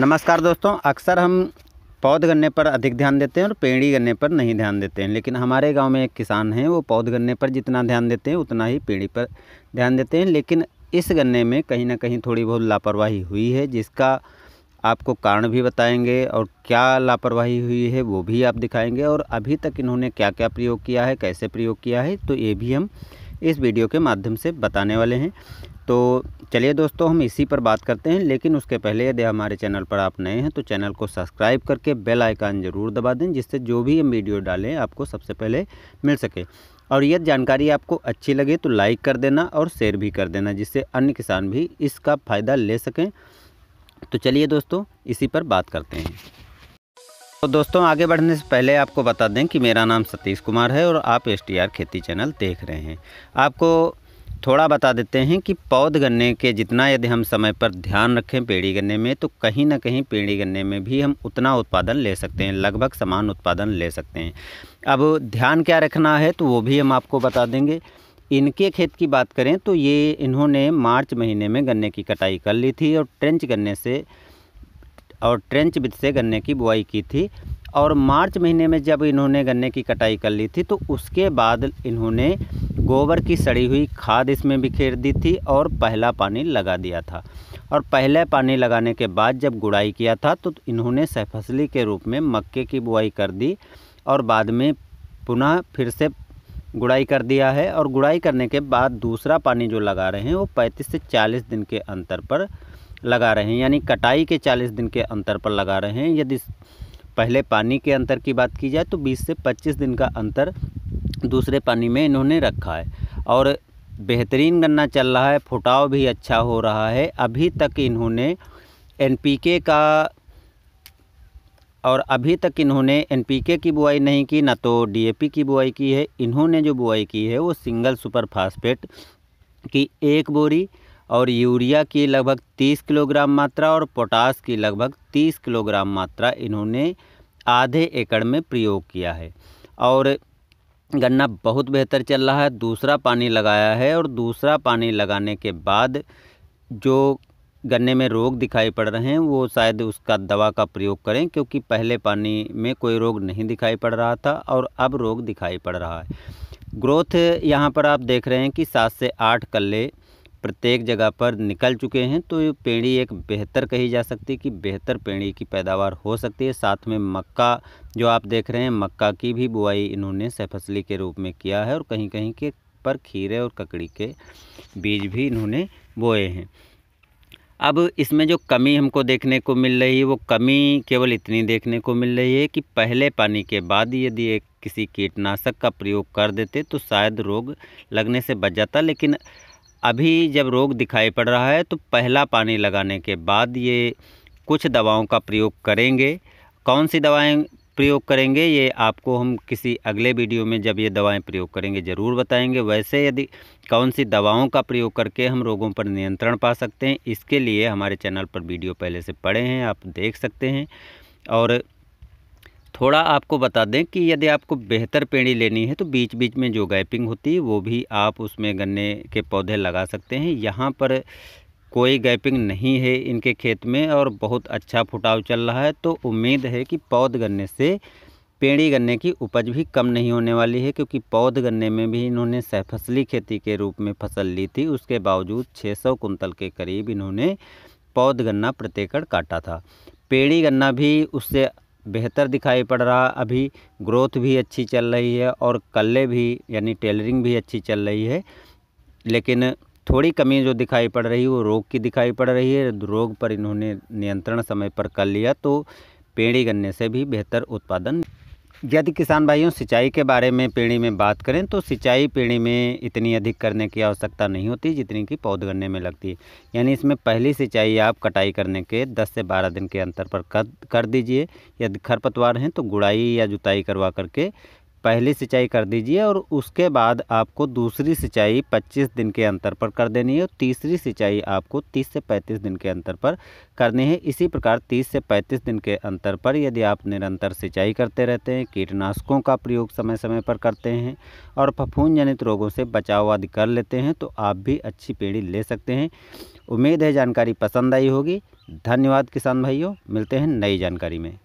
नमस्कार दोस्तों अक्सर हम पौध गन्ने पर अधिक ध्यान देते हैं और पेड़ी गन्ने पर नहीं ध्यान देते हैं लेकिन हमारे गांव में एक किसान हैं वो पौध गन्ने पर जितना ध्यान देते हैं उतना ही पेड़ी पर ध्यान देते हैं लेकिन इस गन्ने में कहीं ना कहीं थोड़ी बहुत लापरवाही हुई है जिसका आपको कारण भी बताएंगे और क्या लापरवाही हुई है वो भी आप दिखाएंगे और अभी तक इन्होंने क्या क्या प्रयोग किया है कैसे प्रयोग किया है तो ये भी हम इस वीडियो के माध्यम से बताने वाले हैं तो चलिए दोस्तों हम इसी पर बात करते हैं लेकिन उसके पहले यदि हमारे चैनल पर आप नए हैं तो चैनल को सब्सक्राइब करके बेल आइकान ज़रूर दबा दें जिससे जो भी हम वीडियो डालें आपको सबसे पहले मिल सके और यदि जानकारी आपको अच्छी लगे तो लाइक कर देना और शेयर भी कर देना जिससे अन्य किसान भी इसका फ़ायदा ले सकें तो चलिए दोस्तों इसी पर बात करते हैं तो दोस्तों आगे बढ़ने से पहले आपको बता दें कि मेरा नाम सतीश कुमार है और आप एस खेती चैनल देख रहे हैं आपको थोड़ा बता देते हैं कि पौध गन्ने के जितना यदि हम समय पर ध्यान रखें पेड़ी गन्ने में तो कहीं ना कहीं पेड़ी गन्ने में भी हम उतना उत्पादन ले सकते हैं लगभग समान उत्पादन ले सकते हैं अब ध्यान क्या रखना है तो वो भी हम आपको बता देंगे इनके खेत की बात करें तो ये इन्होंने मार्च महीने में गन्ने की कटाई कर ली थी और ट्रेंच गन्ने से और ट्रेंच बिद से गन्ने की बुआई की थी और मार्च महीने में जब इन्होंने गन्ने की कटाई कर ली थी तो उसके बाद इन्होंने गोबर की सड़ी हुई खाद इसमें बिखेर दी थी और पहला पानी लगा दिया था और पहले पानी लगाने के बाद जब गुड़ाई किया था तो इन्होंने सहफसली के रूप में मक्के की बुआई कर दी और बाद में पुनः फिर से गुड़ाई कर दिया है और गुड़ाई करने के बाद दूसरा पानी जो लगा रहे हैं वो 35 से 40 दिन के अंतर पर लगा रहे हैं यानी कटाई के 40 दिन के अंतर पर लगा रहे हैं यदि पहले पानी के अंतर की बात की जाए तो 20 से 25 दिन का अंतर दूसरे पानी में इन्होंने रखा है और बेहतरीन गन्ना चल रहा है फुटाव भी अच्छा हो रहा है अभी तक इन्होंने एनपीके का और अभी तक इन्होंने एनपीके की बुआई नहीं की ना तो डीएपी की बुआई की है इन्होंने जो बुआई की है वो सिंगल सुपर फास्फेट की एक बोरी और यूरिया की लगभग 30 किलोग्राम मात्रा और पोटास की लगभग 30 किलोग्राम मात्रा इन्होंने आधे एकड़ में प्रयोग किया है और गन्ना बहुत बेहतर चल रहा है दूसरा पानी लगाया है और दूसरा पानी लगाने के बाद जो गन्ने में रोग दिखाई पड़ रहे हैं वो शायद उसका दवा का प्रयोग करें क्योंकि पहले पानी में कोई रोग नहीं दिखाई पड़ रहा था और अब रोग दिखाई पड़ रहा है ग्रोथ यहाँ पर आप देख रहे हैं कि सात से आठ कल्ले प्रत्येक जगह पर निकल चुके हैं तो ये पेड़ी एक बेहतर कही जा सकती है कि बेहतर पेड़ी की पैदावार हो सकती है साथ में मक्का जो आप देख रहे हैं मक्का की भी बुआई इन्होंने सहफसली के रूप में किया है और कहीं कहीं के पर खीरे और ककड़ी के बीज भी इन्होंने बोए हैं अब इसमें जो कमी हमको देखने को मिल रही है वो कमी केवल इतनी देखने को मिल रही है कि पहले पानी के बाद यदि एक किसी कीटनाशक का प्रयोग कर देते तो शायद रोग लगने से बच जाता लेकिन अभी जब रोग दिखाई पड़ रहा है तो पहला पानी लगाने के बाद ये कुछ दवाओं का प्रयोग करेंगे कौन सी दवाएं प्रयोग करेंगे ये आपको हम किसी अगले वीडियो में जब ये दवाएं प्रयोग करेंगे ज़रूर बताएंगे वैसे यदि कौन सी दवाओं का प्रयोग करके हम रोगों पर नियंत्रण पा सकते हैं इसके लिए हमारे चैनल पर वीडियो पहले से पड़े हैं आप देख सकते हैं और थोड़ा आपको बता दें कि यदि आपको बेहतर पेड़ी लेनी है तो बीच बीच में जो गैपिंग होती है वो भी आप उसमें गन्ने के पौधे लगा सकते हैं यहाँ पर कोई गैपिंग नहीं है इनके खेत में और बहुत अच्छा फुटाव चल रहा है तो उम्मीद है कि पौध गन्ने से पेड़ी गन्ने की उपज भी कम नहीं होने वाली है क्योंकि पौध गन्ने में भी इन्होंने सहफसली खेती के रूप में फसल ली थी उसके बावजूद 600 कुंतल के करीब इन्होंने पौध गन्ना प्रत्येकड़ काटा था पेड़ी गन्ना भी उससे बेहतर दिखाई पड़ रहा अभी ग्रोथ भी अच्छी चल रही है और कल्ले भी यानी टेलरिंग भी अच्छी चल रही है लेकिन थोड़ी कमी जो दिखाई पड़ रही है वो रोग की दिखाई पड़ रही है रोग पर इन्होंने नियंत्रण समय पर कर लिया तो पेड़ी गन्ने से भी बेहतर उत्पादन यदि किसान भाइयों सिंचाई के बारे में पीढ़ी में बात करें तो सिंचाई पीढ़ी में इतनी अधिक करने की आवश्यकता नहीं होती जितनी कि पौध गन्ने में लगती है यानी इसमें पहली सिंचाई आप कटाई करने के 10 से 12 दिन के अंतर पर कर कर दीजिए यदि खरपतवार हैं तो गुड़ाई या जुताई करवा करके पहली सिंचाई कर दीजिए और उसके बाद आपको दूसरी सिंचाई 25 दिन के अंतर पर कर देनी है और तीसरी सिंचाई आपको 30 से 35 दिन के अंतर पर करनी है इसी प्रकार 30 से 35 दिन के अंतर पर यदि आप निरंतर सिंचाई करते रहते हैं कीटनाशकों का प्रयोग समय समय पर करते हैं और फफूंद जनित रोगों से बचाव आदि कर लेते हैं तो आप भी अच्छी पेड़ी ले सकते हैं उम्मीद है जानकारी पसंद आई होगी धन्यवाद किसान भाइयों मिलते हैं नई जानकारी में